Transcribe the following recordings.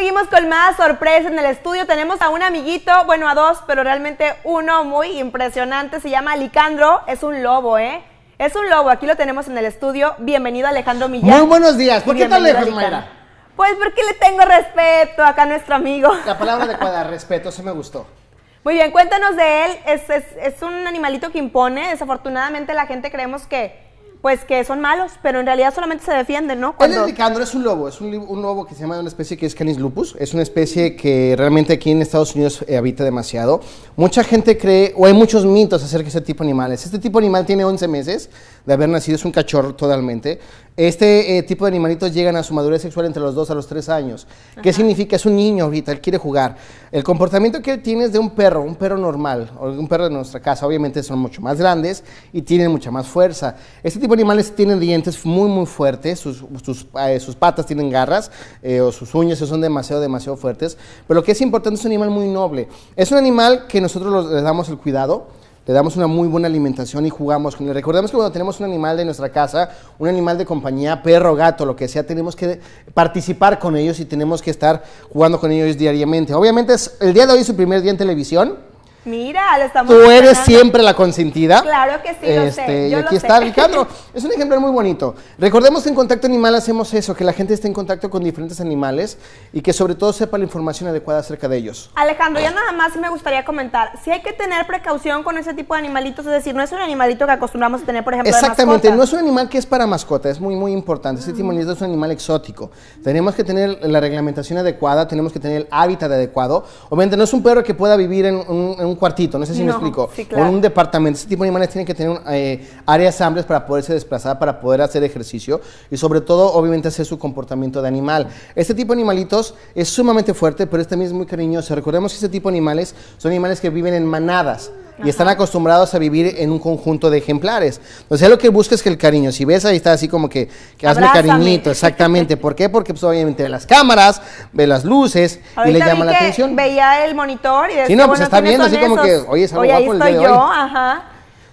Seguimos con más sorpresa en el estudio. Tenemos a un amiguito, bueno, a dos, pero realmente uno muy impresionante. Se llama Alicandro. Es un lobo, ¿eh? Es un lobo. Aquí lo tenemos en el estudio. Bienvenido, Alejandro Millán. Muy buenos días. ¿Por qué tan lejos, Mayra? Pues porque le tengo respeto acá a nuestro amigo. La palabra adecuada, respeto, se me gustó. Muy bien, cuéntanos de él. es un animalito que impone. Desafortunadamente la gente creemos que pues que son malos, pero en realidad solamente se defienden, ¿no? Cuando... El licandro es un lobo, es un, lobo que se llama una especie que es Canis lupus, es una especie que realmente aquí en Estados Unidos eh, habita demasiado. Mucha gente cree, o hay muchos mitos acerca de este tipo de animales. Este tipo de animal tiene 11 meses de haber nacido, es un cachorro totalmente. Este eh, tipo de animalitos llegan a su madurez sexual entre los dos a los 3 años. ¿Qué significa? Es un niño ahorita, él quiere jugar. El comportamiento que él tiene es de un perro, un perro normal, o un perro de nuestra casa. Obviamente son mucho más grandes y tienen mucha más fuerza. Este tipo de animales tienen dientes muy, muy fuertes, sus, eh, patas tienen garras eh, o sus uñas son demasiado, demasiado fuertes. Pero lo que es importante es un animal muy noble. Es un animal que nosotros le damos el cuidado le damos una muy buena alimentación y jugamos con él. Recordemos que cuando tenemos un animal de nuestra casa, un animal de compañía, perro, gato, lo que sea, tenemos que participar con ellos y tenemos que estar jugando con ellos diariamente. Obviamente, es, el día de hoy es su primer día en televisión. Mira, lo estamos Tú eres siempre la consentida. Claro que sí, lo sé. Este, y aquí está Alejandro. Es un ejemplo muy bonito. Recordemos que en Contacto Animal hacemos eso, que la gente esté en contacto con diferentes animales y que sobre todo sepa la información adecuada acerca de ellos. Alejandro, ya nada más me gustaría comentar, si hay que tener precaución con ese tipo de animalitos, es decir, no es un animalito que acostumbramos a tener, por ejemplo, Exactamente, no es un animal que es para mascota, es muy, muy importante. Ese timonito es un animal exótico. Tenemos que tener la reglamentación adecuada, tenemos que tener el hábitat adecuado. Obviamente no es un perro que pueda vivir en un, un cuartito, no sé si me explico, con un departamento. Este tipo de animales tienen que tener eh, áreas amplias para poderse desplazar, para poder hacer ejercicio y sobre todo, obviamente, hacer su comportamiento de animal. Este tipo de animalitos es sumamente fuerte, pero este también es muy cariñoso. Recordemos que este tipo de animales son animales que viven en manadas y están acostumbrados a vivir en un conjunto de ejemplares. Entonces, sea, lo que busca es que el cariño, si ves ahí está así como que, hazme cariñito, exactamente. ¿Por qué? Porque pues, obviamente ve las cámaras, ve las luces y le llama la atención. Veía el monitor y decía, sí, no, pues está viendo así como que, es algo yo, ajá.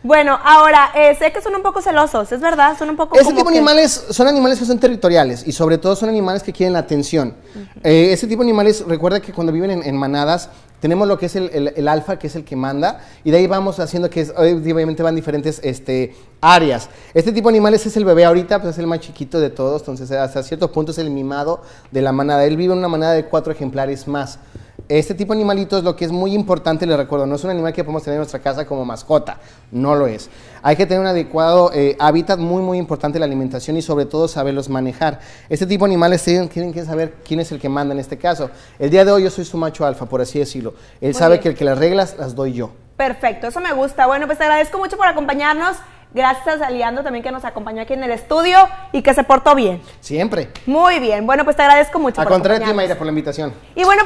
Bueno, ahora, eh, sé que son un poco celosos, es verdad, son un poco... Ese tipo de animales son animales que son territoriales y sobre todo son animales que quieren la atención. Eh, ese tipo de animales, recuerda que cuando viven en, manadas, tenemos lo que es el, alfa, que es el que manda, y de ahí vamos haciendo que eh, obviamente van diferentes este, áreas. Este tipo de animales es el bebé ahorita, pues es el más chiquito de todos, entonces hasta cierto punto es el mimado de la manada. Él vive en una manada de cuatro ejemplares más. Este tipo de es lo que es muy importante, les recuerdo, no es un animal que podemos tener en nuestra casa como mascota, no lo es. Hay que tener un adecuado eh, hábitat, muy, muy importante la alimentación y sobre todo saberlos manejar. Este tipo de animales tienen que saber quién es el que manda en este caso. El día de hoy yo soy su macho alfa, por así decirlo. Él sabe que el que las reglas las doy yo. Perfecto, eso me gusta. Bueno, pues te agradezco mucho por acompañarnos. Gracias a Leandro también que nos acompañó aquí en el estudio y que se portó bien. Siempre. Muy bien. Bueno, pues te agradezco mucho. A por contrario, Mayra, por la invitación. Y bueno, pues